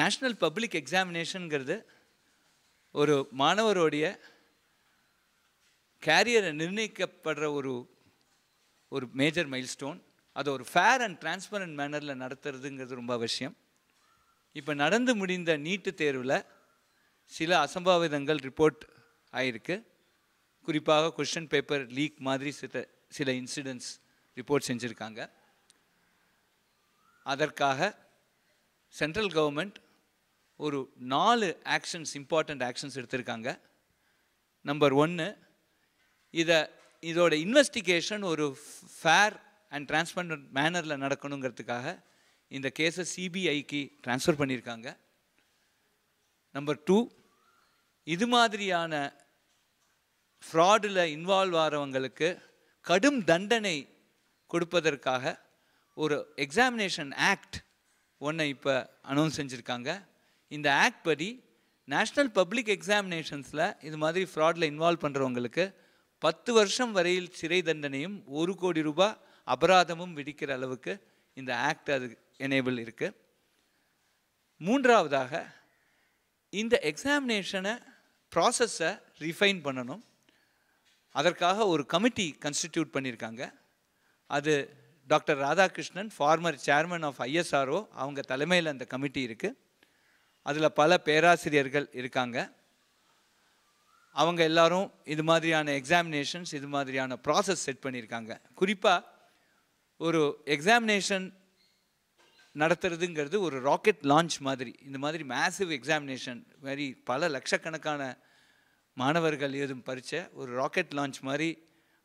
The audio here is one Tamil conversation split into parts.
நேஷ்னல் பப்ளிக் எக்ஸாமினேஷனுங்கிறது ஒரு மாணவருடைய கேரியரை நிர்ணயிக்கப்படுற ஒரு ஒரு மேஜர் மைல்ஸ்டோன் அதை ஒரு ஃபேர் அண்ட் டிரான்ஸ்பரண்ட் மேனரில் நடத்துறதுங்கிறது ரொம்ப அவசியம் இப்போ நடந்து முடிந்த நீட்டு தேர்வில் சில அசம்பாவிதங்கள் ரிப்போர்ட் ஆயிருக்கு குறிப்பாக கொஷின் பேப்பர் லீக் மாதிரி சில சில இன்சிடென்ட்ஸ் ரிப்போர்ட் செஞ்சுருக்காங்க அதற்காக சென்ட்ரல் கவர்மெண்ட் ஒரு நாலு ஆக்ஷன்ஸ் இம்பார்ட்டண்ட் ஆக்ஷன்ஸ் எடுத்திருக்காங்க நம்பர் ஒன்று இதை இதோட இன்வெஸ்டிகேஷன் ஒரு ஃபேர் அண்ட் டிரான்ஸ்பரண்ட் மேனரில் நடக்கணுங்கிறதுக்காக இந்த கேஸை சிபிஐக்கு ட்ரான்ஸ்ஃபர் பண்ணியிருக்காங்க நம்பர் டூ இது மாதிரியான ஃப்ராடில் இன்வால்வ் ஆகிறவங்களுக்கு கடும் தண்டனை கொடுப்பதற்காக ஒரு எக்ஸாமினேஷன் ஆக்ட் ஒன்றை இப்போ அனௌன்ஸ் செஞ்சுருக்காங்க இந்த ஆக்ட் படி நேஷ்னல் பப்ளிக் எக்ஸாமினேஷன்ஸில் இது மாதிரி ஃப்ராடில் இன்வால்வ் பண்ணுறவங்களுக்கு பத்து வருஷம் வரையில் சிறை தண்டனையும் ஒரு கோடி ரூபாய் அபராதமும் விடிக்கிற அளவுக்கு இந்த ஆக்ட் அது எனேபிள் இருக்குது மூன்றாவதாக இந்த எக்ஸாமினேஷனை ப்ராசஸை ரிஃபைன் பண்ணணும் அதற்காக ஒரு கமிட்டி கன்ஸ்டிடியூட் பண்ணியிருக்காங்க அது doctor Radhakrishnan former chairman of ISRO அவங்க தலைமையில் அந்த கமிட்டி இருக்குது அதில் பல பேராசிரியர்கள் இருக்காங்க அவங்க எல்லாரும் இது மாதிரியான எக்ஸாமினேஷன்ஸ் இது மாதிரியான ப்ராசஸ் செட் பண்ணியிருக்காங்க குறிப்பாக ஒரு எக்ஸாமினேஷன் நடத்துறதுங்கிறது ஒரு ராக்கெட் லான்ச் மாதிரி இந்த மாதிரி மேசிவ் எக்ஸாமினேஷன் மாதிரி பல லட்சக்கணக்கான மாணவர்கள் எதுவும் பறித்த ஒரு ராக்கெட் லான்ச் மாதிரி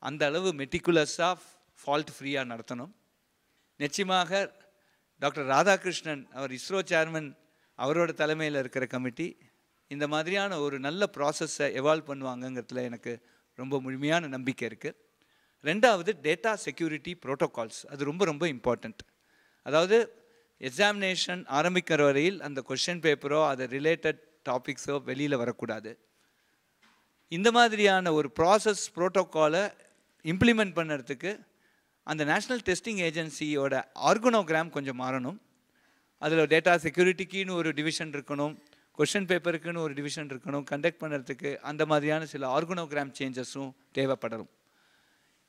அந்த அளவு மெட்டிகுலஸாக ஃபால்ட் ஃப்ரீயாக நடத்தணும் நிச்சயமாக டாக்டர் ராதாகிருஷ்ணன் அவர் இஸ்ரோ சேர்மன் அவரோட தலைமையில் இருக்கிற கமிட்டி இந்த மாதிரியான ஒரு நல்ல ப்ராசஸை எவால்வ் பண்ணுவாங்கங்கிறதுல எனக்கு ரொம்ப முழுமையான நம்பிக்கை இருக்குது ரெண்டாவது டேட்டா செக்யூரிட்டி ப்ரோட்டோகால்ஸ் அது ரொம்ப ரொம்ப இம்பார்ட்டண்ட் அதாவது எக்ஸாமினேஷன் ஆரம்பிக்கிற வரையில் அந்த கொஷின் பேப்பரோ அதை ரிலேட்டட் டாபிக்ஸோ வெளியில் வரக்கூடாது இந்த மாதிரியான ஒரு ப்ராசஸ் ப்ரோட்டோக்காலை இம்ப்ளிமெண்ட் பண்ணுறதுக்கு அந்த நேஷ்னல் டெஸ்டிங் ஏஜென்சியோட ஆர்கனோகிராம் கொஞ்சம் மாறணும் அதில் டேட்டா செக்யூரிட்டிக்குன்னு ஒரு டிவிஷன் இருக்கணும் கொஷின் பேப்பருக்குன்னு ஒரு டிவிஷன் இருக்கணும் கண்டக்ட் பண்ணுறதுக்கு அந்த மாதிரியான சில ஆர்கனோகிராம் சேஞ்சஸும் தேவைப்படணும்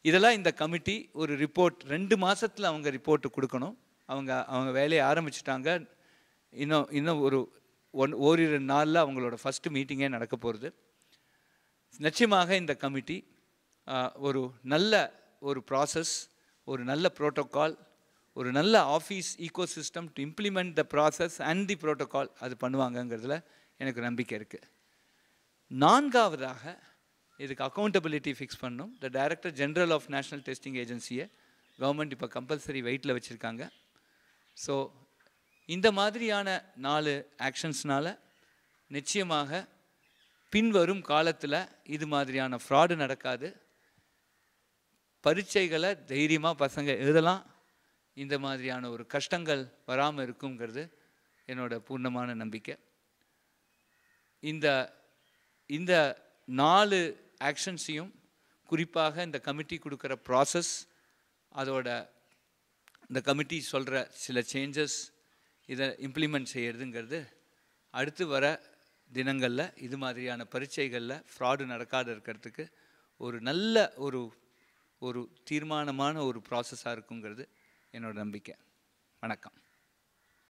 இதெல்லாம் இந்த கமிட்டி ஒரு ரிப்போர்ட் ரெண்டு மாதத்தில் அவங்க ரிப்போர்ட்டு கொடுக்கணும் அவங்க அவங்க வேலையை ஆரம்பிச்சிட்டாங்க இன்னும் இன்னும் ஒரு ஒன் ஓரிரு நாளில் அவங்களோட ஃபஸ்ட்டு மீட்டிங்கே நடக்க போகிறது நிச்சயமாக இந்த கமிட்டி ஒரு நல்ல ஒரு ப்ராசஸ் ஒரு நல்ல ப்ரோட்டோக்கால் ஒரு நல்ல office ecosystem to implement the process and the protocol அது பண்ணுவாங்கங்கிறதுல எனக்கு நம்பிக்கை இருக்குது நான்காவதாக இதுக்கு அக்கௌண்டபிலிட்டி ஃபிக்ஸ் பண்ணும் the director general of national testing ஏஜென்சியை கவர்மெண்ட் இப்போ கம்பல்சரி வெயிட்டில் வச்சுருக்காங்க ஸோ இந்த மாதிரியான நாலு ஆக்ஷன்ஸ்னால் நிச்சயமாக பின்வரும் காலத்தில் இது மாதிரியான ஃப்ராடு நடக்காது பரீட்சைகளை தைரியமாக பசங்க எழுதலாம் இந்த மாதிரியான ஒரு கஷ்டங்கள் வராமல் இருக்குங்கிறது என்னோட பூர்ணமான நம்பிக்கை இந்த இந்த நாலு ஆக்ஷன்ஸையும் குறிப்பாக இந்த கமிட்டி கொடுக்குற ப்ராசஸ் அதோட இந்த கமிட்டி சொல்கிற சில சேஞ்சஸ் இதை இம்ப்ளிமெண்ட் செய்கிறதுங்கிறது அடுத்து வர தினங்களில் இது மாதிரியான பரீட்சைகளில் ஃப்ராடு நடக்காத இருக்கிறதுக்கு ஒரு நல்ல ஒரு ஒரு தீர்மானமான ஒரு ப்ராசஸாக இருக்குங்கிறது என்னோடய நம்பிக்கை வணக்கம்